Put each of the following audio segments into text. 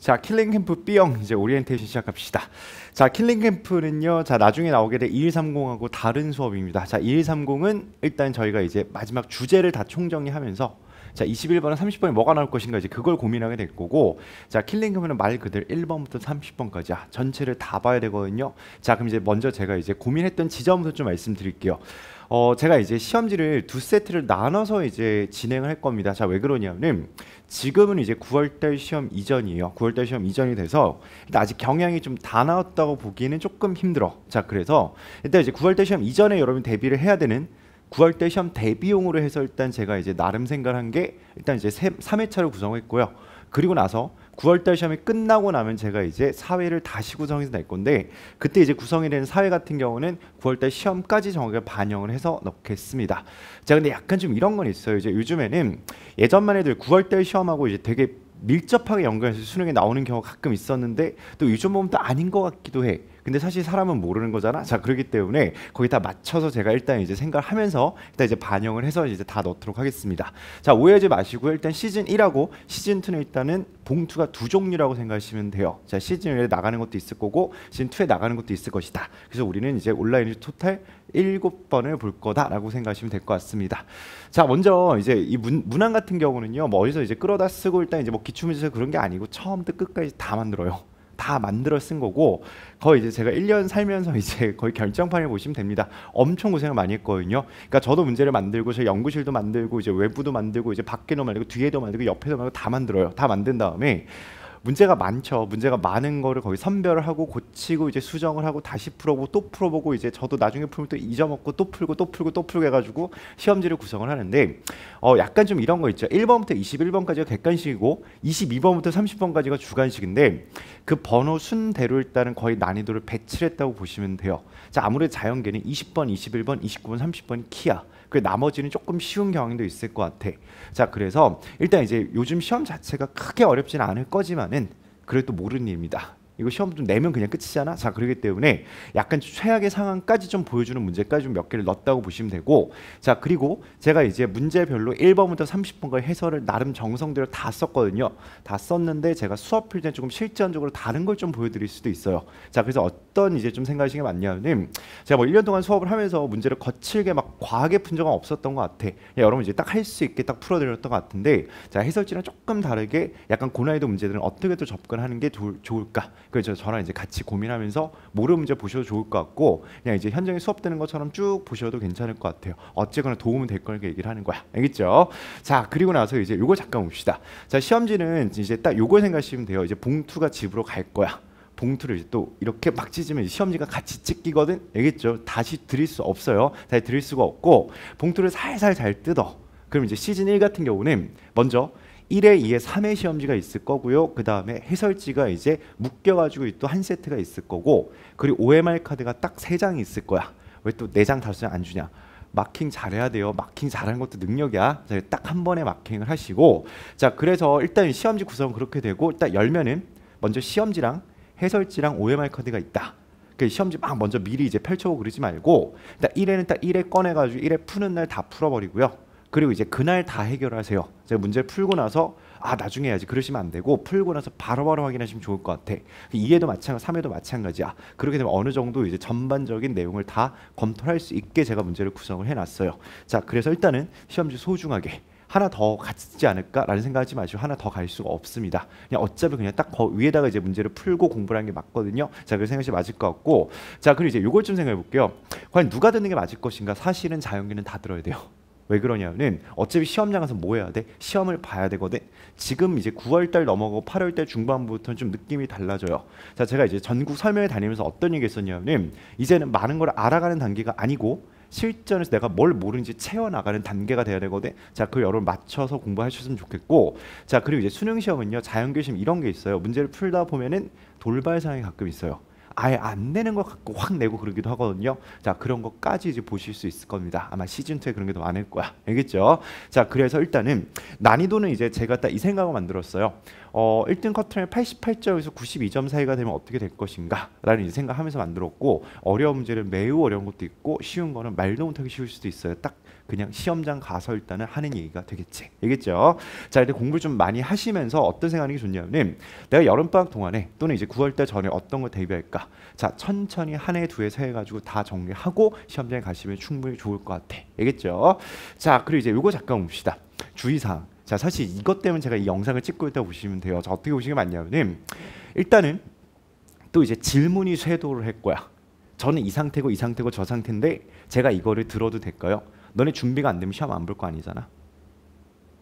자, 킬링 캠프 B형 이제 오리엔테이션 시작합시다. 자, 킬링 캠프는요. 자, 나중에 나오게 될 2130하고 다른 수업입니다. 자, 2130은 일단 저희가 이제 마지막 주제를 다 총정리하면서 자, 21번은 30번이 뭐가 나올 것인가 이제 그걸 고민하게 될 거고 자, 킬링 캠프는 말 그대로 1번부터 3 0번까지 아, 전체를 다 봐야 되거든요. 자, 그럼 이제 먼저 제가 이제 고민했던 지점부터 좀 말씀드릴게요. 어, 제가 이제 시험지를 두 세트를 나눠서 이제 진행을 할 겁니다. 자, 왜 그러냐면 지금은 이제 9월달 시험 이전이에요. 9월달 시험 이전이 돼서 일단 아직 경향이 좀 다 나왔다고 보기에는 조금 힘들어. 자, 그래서 일단 이제 9월달 시험 이전에 여러분 대비를 해야 되는 9월달 시험 대비용으로 해서 일단 제가 이제 나름 생각한 게 일단 이제 3회차로 구성했고요. 그리고 나서 9월달 시험이 끝나고 나면 제가 이제 사회를 다시 구성해서 낼 건데 그때 이제 구성이 되는 사회 같은 경우는 9월달 시험까지 정확하게 반영을 해서 넣겠습니다. 자 근데 약간 좀 이런 건 있어요. 이제 요즘에는 예전만 해도 9월달 시험하고 이제 되게 밀접하게 연관해서 수능에 나오는 경우가 가끔 있었는데 또 요즘 보면 또 아닌 것 같기도 해. 근데 사실 사람은 모르는 거잖아. 자, 그렇기 때문에 거기 다 맞춰서 제가 일단 이제 생각하면서 을 일단 이제 반영을 해서 이제 다 넣도록 하겠습니다. 자, 오해하지 마시고 일단 시즌 1하고 시즌 2는 일단은 봉투가 두 종류라고 생각하시면 돼요. 자, 시즌 1에 나가는 것도 있을 거고 시즌 2에 나가는 것도 있을 것이다. 그래서 우리는 이제 온라인 토탈 7번을 볼 거다라고 생각하시면 될 것 같습니다. 자, 먼저 이제 이 문, 문항 같은 경우는요. 뭐 어디서 이제 끌어다 쓰고 일단 이제 뭐 기출문제 그런 게 아니고 처음부터 끝까지 다 만들어요. 다 만들어 쓴 거고 거의 이제 제가 1년 살면서 이제 거의 결정판을 보시면 됩니다. 엄청 고생을 많이 했거든요. 그러니까 저도 문제를 만들고 저 연구실도 만들고 이제 외부도 만들고 이제 밖에도 만들고 뒤에도 만들고 옆에도 만들고 다 만들어요. 다 만든 다음에 문제가 많죠. 문제가 많은 거를 거기 선별을 하고 고치고 이제 수정을 하고 다시 풀어보고 또 풀어보고 이제 저도 나중에 풀면 또 잊어먹고 또 풀고 또 풀고 또 풀고 해가지고 시험지를 구성을 하는데 어 약간 좀 이런 거 있죠. 1번부터 21번까지가 객관식이고 22번부터 30번까지가 주관식인데 그 번호 순대로 일단은 거의 난이도를 배치 했다고 보시면 돼요. 자 아무래도 자연계는 20번, 21번, 29번, 30번 키야. 그 나머지는 조금 쉬운 경향도 있을 것 같아. 자, 그래서 일단 이제 요즘 시험 자체가 크게 어렵진 않을 거지만은 그래도 모르는 일입니다. 이거 시험 좀 내면 그냥 끝이잖아. 자, 그러기 때문에 약간 최악의 상황까지 좀 보여주는 문제까지 좀몇 개를 넣었다고 보시면 되고 자, 그리고 제가 이제 문제별로 1번부터 30번까지 해설을 나름 정성대로 다 썼거든요. 다 썼는데 제가 수업 필때 조금 실전적으로 다른 걸 좀 보여드릴 수도 있어요. 자, 그래서 어떤 이제 좀 생각하시는 게 맞냐면 제가 뭐 1년 동안 수업을 하면서 문제를 거칠게 막 과하게 푼 적은 없었던 것 같아. 여러분 이제 딱 할 수 있게 딱 풀어드렸던 것 같은데 자, 해설지랑 조금 다르게 약간 고난이도 문제들은 어떻게 또 접근하는 게 좋, 좋을까? 그래서 저랑 이제 같이 고민하면서 모르 문제 보셔도 좋을 것 같고 그냥 이제 현장에 수업되는 것처럼 쭉 보셔도 괜찮을 것 같아요. 어쨌거나 도움은 될걸 얘기를 하는 거야. 알겠죠? 자 그리고 나서 이제 요거 잠깐 봅시다. 자 시험지는 이제 딱 요걸 생각하시면 돼요. 이제 봉투가 집으로 갈 거야. 봉투를 이제 또 이렇게 막 찢으면 시험지가 같이 찢기거든 알겠죠 다시 드릴 수 없어요 다시 드릴 수가 없고 봉투를 살살 잘 뜯어 그럼 이제 시즌 1 같은 경우는 먼저 1회, 2회, 3회 시험지가 있을 거고요. 그 다음에 해설지가 이제 묶여가지고 또 한 세트가 있을 거고 그리고 OMR 카드가 딱 세장 있을 거야. 왜또 4장, 5장 안 주냐. 마킹 잘해야 돼요. 마킹 잘하는 것도 능력이야. 딱 한 번에 마킹을 하시고 자 그래서 일단 시험지 구성은 그렇게 되고 일단 열면은 먼저 시험지랑 해설지랑 OMR 카드가 있다. 그 시험지 막 먼저 미리 이제 펼쳐보고 그러지 말고 일단 1회는 딱 1회 꺼내가지고 1회 푸는 날 다 풀어버리고요. 그리고 이제 그날 다 해결하세요. 제가 문제를 풀고 나서 아 나중에 해야지 그러시면 안 되고 풀고 나서 바로바로 바로 확인하시면 좋을 것 같아. 그 이해도 마찬가지, 3회도 마찬가지야. 그렇게 되면 어느 정도 이제 전반적인 내용을 다 검토할 수 있게 제가 문제를 구성을 해놨어요. 자 그래서 일단은 시험지 소중하게 하나 더 갔지 않을까라는 생각하지 마시고 하나 더 갈 수가 없습니다. 그냥 어차피 그냥 딱거 위에다가 이제 문제를 풀고 공부를 하는 게 맞거든요. 자, 그래서 생각이 맞을 것 같고 자, 그리고 이제 요걸 좀 생각해 볼게요. 과연 누가 듣는 게 맞을 것인가? 사실은 자연계는 다 들어야 돼요. 왜 그러냐면 어차피 시험장 가서 뭐 해야 돼? 시험을 봐야 되거든. 지금 이제 9월달 넘어가고 8월달 중반부터는 좀 느낌이 달라져요. 자, 제가 이제 전국 설명회 다니면서 어떤 얘기 했었냐면 이제는 많은 걸 알아가는 단계가 아니고 실전에서 내가 뭘 모르는지 채워나가는 단계가 돼야 되거든. 자, 그 여러분 맞춰서 공부하셨으면 좋겠고. 자, 그리고 이제 수능 시험은요. 자연교심 이런 게 있어요. 문제를 풀다 보면은 돌발 상황이 가끔 있어요. 아예 안 내는 것 같고 확 내고 그러기도 하거든요. 자 그런 것까지 이제 보실 수 있을 겁니다. 아마 시즌 2에 그런 게 더 많을 거야. 알겠죠? 자 그래서 일단은 난이도는 이제 제가 딱 이 생각을 만들었어요. 어 1등 커튼을 88점에서 92점 사이가 되면 어떻게 될 것인가라는 생각하면서 만들었고 어려운 문제는 매우 어려운 것도 있고 쉬운 거는 말도 못하게 쉬울 수도 있어요. 딱 그냥 시험장 가서 일단은 하는 얘기가 되겠지. 되겠죠? 자, 이제 공부를 좀 많이 하시면서 어떤 생각하는 게 좋냐면 내가 여름방학 동안에 또는 이제 9월 달 전에 어떤 거 대비할까? 자, 천천히 한 해, 두 해, 세해 가지고 다 정리하고 시험장에 가시면 충분히 좋을 것 같아. 알겠죠? 자, 그리고 이제 요거 잠깐 봅시다. 주의사항. 자, 사실 이것 때문에 제가 이 영상을 찍고 있다고 보시면 돼요. 자, 어떻게 보시게 맞냐면 일단은 또 이제 질문이 쇄도를 했고요. 저는 이 상태고 이 상태고 저 상태인데 제가 이거를 들어도 될까요? 너네 준비가 안 되면 시험 안 볼 거 아니잖아.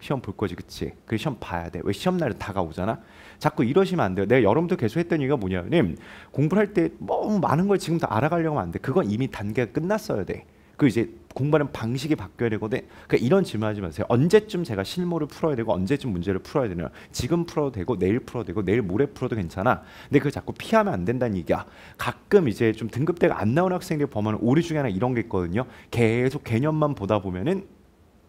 시험 볼 거지, 그치? 그 시험 봐야 돼. 왜 시험 날은 다가오잖아. 자꾸 이러시면 안 돼요. 내가 여러분도 계속 했던 이유가 뭐냐면 공부할때 너무 뭐 많은 걸 지금 다 알아가려고 하면 안 돼. 그건 이미 단계가 끝났어야 돼. 그 이제 공부하는 방식이 바뀌어야 되거든. 그러니까 이런 질문하지 마세요. 언제쯤 제가 실무를 풀어야 되고 언제쯤 문제를 풀어야 되냐. 지금 풀어도 되고 내일 풀어도 되고 내일 모레 풀어도 괜찮아. 근데 그걸 자꾸 피하면 안 된다는 얘기야. 가끔 이제 좀 등급대가 안나온 학생들이 범하는 오류 중에 하나 이런 게 있거든요. 계속 개념만 보다 보면은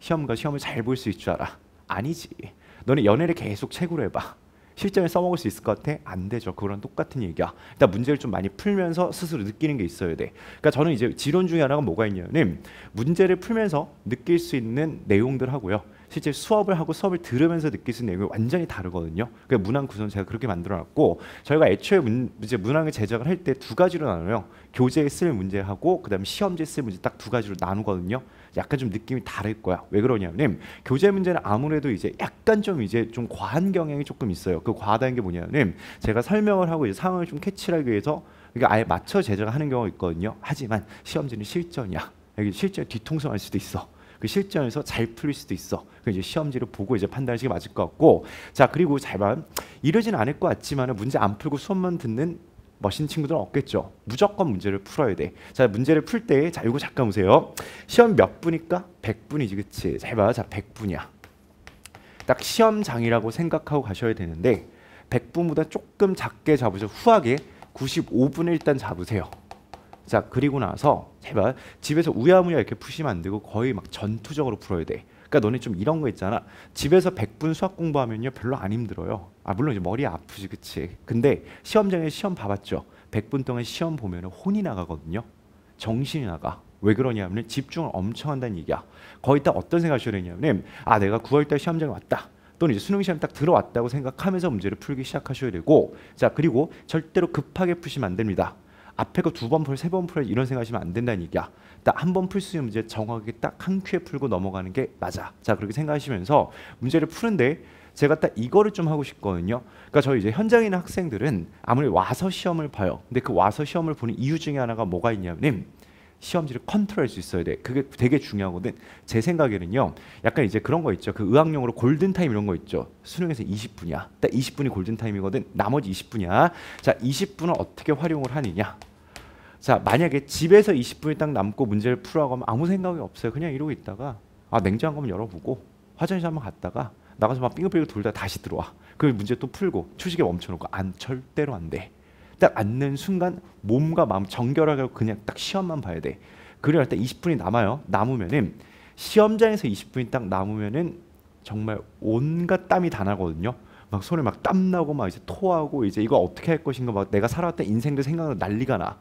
시험과 시험을 잘 볼 수 있을 줄 알아. 아니지. 너는 연애를 계속 책으로 해봐. 실전에 써먹을 수 있을 것 같아? 안 되죠. 그거랑 똑같은 얘기야. 일단 문제를 좀 많이 풀면서 스스로 느끼는 게 있어야 돼. 그러니까 저는 이제 지론 중에 하나가 뭐가 있냐면 문제를 풀면서 느낄 수 있는 내용들 하고요. 실제 수업을 하고 수업을 들으면서 느낄 수 있는 내용이 완전히 다르거든요. 그 문항 구성 제가 그렇게 만들어놨고 저희가 애초에 문, 이제 문항을 제작을 할 때 두 가지로 나눠요. 교재에 쓸 문제하고 그다음에 시험지에 쓸 문제 딱 두 가지로 나누거든요. 약간 좀 느낌이 다를 거야. 왜 그러냐면 교재 문제는 아무래도 이제 약간 좀 이제 좀 과한 경향이 조금 있어요. 그 과하다는 게 뭐냐면 제가 설명을 하고 이제 상황을 좀 캐치하기 위해서 이게 아예 맞춰 제작하는 경우가 있거든요. 하지만 시험지는 실전이야. 여기 실전 뒤통수할 수도 있어. 그 실전에서 잘 풀릴 수도 있어. 그 이제 시험지를 보고 이제 판단하시게 맞을 것 같고, 자 그리고 잘만 이러진 않을 것 같지만 문제 안 풀고 수업만 듣는 멋있는 친구들은 없겠죠. 무조건 문제를 풀어야 돼. 자, 문제를 풀 때, 자, 이거 잠깐 보세요. 시험 몇 분이니까? 100분이지, 그치? 해 봐. 자, 100분이야. 딱 시험장이라고 생각하고 가셔야 되는데, 100분보다 조금 작게 잡으셔. 후하게 95분을 일단 잡으세요. 자, 그리고 나서, 해봐 집에서 우야무야 이렇게 푸시면 안 되고, 거의 막 전투적으로 풀어야 돼. 그러니까 너네 좀 이런 거 있잖아. 집에서 100분 수학 공부하면요. 별로 안 힘들어요. 아, 물론 이제 머리 아프지. 그치 근데 시험장에 시험 봐 봤죠. 100분 동안 시험 보면 혼이 나가거든요. 정신이 나가. 왜 그러냐면 집중을 엄청 한다는 얘기야. 거의 다 어떤 생각하셔야 을 되냐면 아 내가 9월달 시험장에 왔다. 또는 이제 수능 시험 딱 들어왔다고 생각하면서 문제를 풀기 시작하셔야 되고 자 그리고 절대로 급하게 푸시면 안 됩니다. 앞에 거 두번 풀, 세 번 풀 이런 생각하시면 안 된다는 얘기야. 딱 한 번 풀 수 있는 문제 정확하게 딱한 큐에 풀고 넘어가는 게 맞아. 자 그렇게 생각하시면서 문제를 푸는데 제가 딱 이거를 좀 하고 싶거든요. 그러니까 저희 이제 현장에 있는 학생들은 아무리 와서 시험을 봐요. 근데 그 와서 시험을 보는 이유 중에 하나가 뭐가 있냐면 시험지를 컨트롤할 수 있어야 돼. 그게 되게 중요하거든. 제 생각에는요. 약간 이제 그런 거 있죠. 그 의학용으로 골든 타임 이런 거 있죠. 수능에서 20분이야. 딱 20분이 골든 타임이거든. 나머지 20분이야. 자, 20분을 어떻게 활용을 하느냐? 자, 만약에 집에서 20분이 딱 남고 문제를 풀어가면 아무 생각이 없어요. 그냥 이러고 있다가 아, 냉장고 한번 열어보고 화장실 한번 갔다가 나가서 막 빙글빙글 돌다 다시 들어와. 그 문제 또 풀고 추식에 멈춰놓고 안 절대로 안 돼. 딱 앉는 순간 몸과 마음 정결하게 그냥 딱 시험만 봐야 돼. 그래야 딱 20분이 남아요. 남으면은 시험장에서 20분이 딱 남으면은 정말 온갖 땀이 다 나거든요. 막 손에 막 땀 나고 막 이제 토하고 이제 이거 어떻게 할 것인가 막 내가 살아왔던 인생들 생각으 난리가 나.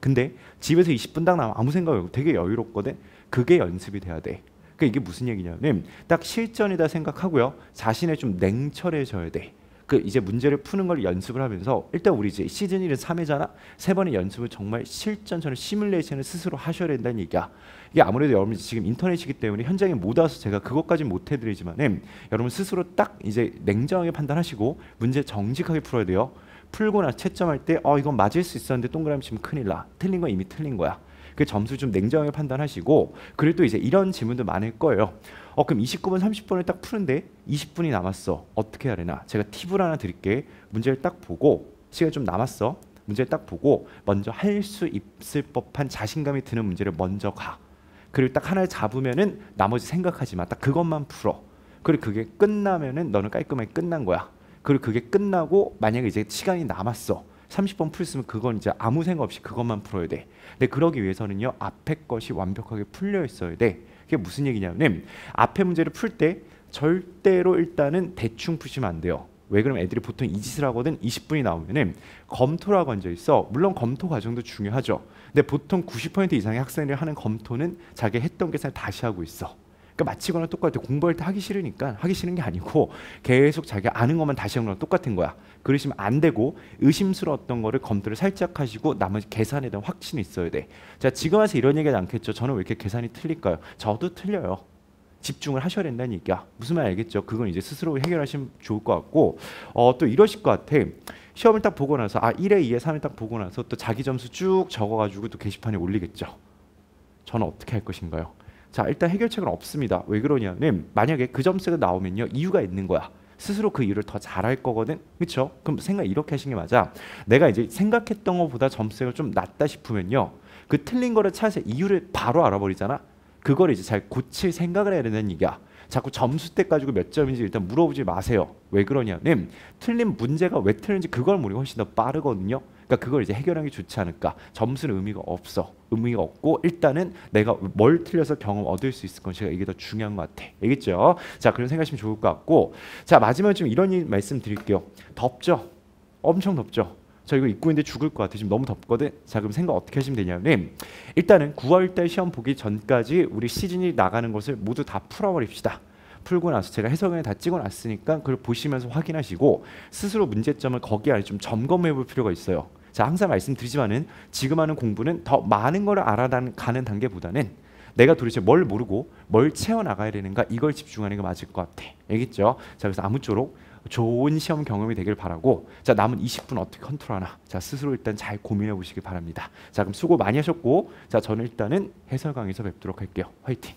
근데 집에서 20분 딱 나면 아무 생각 없고 되게 여유롭거든. 그게 연습이 돼야 돼. 그러니까 이게 무슨 얘기냐면 딱 실전이다 생각하고요. 자신의 좀 냉철해져야 돼. 그 이제 문제를 푸는 걸 연습을 하면서 일단 우리 이제 시즌 1은 3회잖아. 세 번의 연습을 정말 실전처럼 시뮬레이션을 스스로 하셔야 된다는 얘기야. 이게 아무래도 여러분 지금 인터넷이기 때문에 현장에 못 와서 제가 그것까지 못 해드리지만은 여러분 스스로 딱 이제 냉정하게 판단하시고 문제 정직하게 풀어야 돼요. 풀거나 채점할 때 어 이건 맞을 수 있었는데 동그라미 치면 큰일 나. 틀린 건 이미 틀린 거야. 그 점수 좀 냉정하게 판단하시고 그리고 또 이제 이런 질문도 많을 거예요. 어 그럼 29분 30분을 딱 푸는데 20분이 남았어. 어떻게 해야 되나? 제가 팁을 하나 드릴게. 문제를 딱 보고 시간 좀 남았어. 문제를 딱 보고 먼저 할 수 있을 법한 자신감이 드는 문제를 먼저 가. 그리고 딱 하나를 잡으면은 나머지 생각하지 마. 딱 그것만 풀어. 그리고 그게 끝나면은 너는 깔끔하게 끝난 거야. 그리고 그게 끝나고 만약에 이제 시간이 남았어. 30번 풀었으면 그건 이제 아무 생각 없이 그것만 풀어야 돼. 근데 그러기 위해서는요. 앞에 것이 완벽하게 풀려 있어야 돼. 그게 무슨 얘기냐면 앞에 문제를 풀 때 절대로 일단은 대충 푸시면 안 돼요. 왜 그러면 애들이 보통 이 짓을 하거든 20분이 나오면은 검토라고 앉아 있어 물론 검토 과정도 중요하죠 근데 보통 90% 이상의 학생들이 하는 검토는 자기 했던 계산을 다시 하고 있어 그러니까 마치거나 똑같아. 공부할 때 하기 싫으니까 하기 싫은 게 아니고 계속 자기가 아는 것만 다시 하는 거랑 똑같은 거야. 그러시면 안 되고 의심스러웠던 거를 검토를 살짝 하시고 나머지 계산에 대한 확신이 있어야 돼. 자, 지금 와서 이런 얘기가 않겠죠. 저는 왜 이렇게 계산이 틀릴까요? 저도 틀려요. 집중을 하셔야 된다는 얘기야. 무슨 말 알겠죠? 그건 이제 스스로 해결하시면 좋을 것 같고 어, 또 이러실 것 같아. 시험을 딱 보고 나서 아 1회, 2회, 3회 딱 보고 나서 또 자기 점수 쭉 적어가지고 또 게시판에 올리겠죠. 저는 어떻게 할 것인가요? 자 일단 해결책은 없습니다. 왜 그러냐면 만약에 그 점수가 나오면요 이유가 있는 거야. 스스로 그 이유를 더 잘할 거거든. 그쵸 그럼 생각 이렇게 하신 게 맞아. 내가 이제 생각했던 것보다 점수가 좀 낮다 싶으면요. 그 틀린 거를 찾아서 이유를 바로 알아버리잖아. 그걸 이제 잘 고칠 생각을 해야 되는 얘기야. 자꾸 점수 때 가지고 몇 점인지 일단 물어보지 마세요. 왜 그러냐면 틀린 문제가 왜 틀린지 그걸 모르고 훨씬 더 빠르거든요. 그러니까 그걸 이제 해결하는게 좋지 않을까. 점수는 의미가 없어. 의미가 없고 일단은 내가 뭘 틀려서 경험 얻을 수 있을 건제가 이게 더 중요한 것 같아. 알겠죠? 자, 그런 생각하시면 좋을 것 같고 자, 마지막에 좀 이런 말씀 드릴게요. 덥죠? 엄청 덥죠? 저 이거 입고 있는데 죽을 것 같아. 지금 너무 덥거든. 자, 그럼 생각 어떻게 하시면 되냐면 일단은 9월달 시험 보기 전까지 우리 시즌이 나가는 것을 모두 다 풀어버립시다. 풀고 나서 제가 해석에다 찍어놨으니까 그걸 보시면서 확인하시고 스스로 문제점을 거기에 좀 점검해 볼 필요가 있어요. 자, 항상 말씀드리지만은 지금 하는 공부는 더 많은 걸 알아가는 단계보다는 내가 도대체 뭘 모르고 뭘 채워 나가야 되는가 이걸 집중하는 게 맞을 것 같아. 알겠죠? 자, 그래서 아무쪼록 좋은 시험 경험이 되길 바라고 자 남은 20분 어떻게 컨트롤하나 자 스스로 일단 잘 고민해 보시길 바랍니다 자 그럼 수고 많이 하셨고 자 저는 일단은 해설 강의에서 뵙도록 할게요 화이팅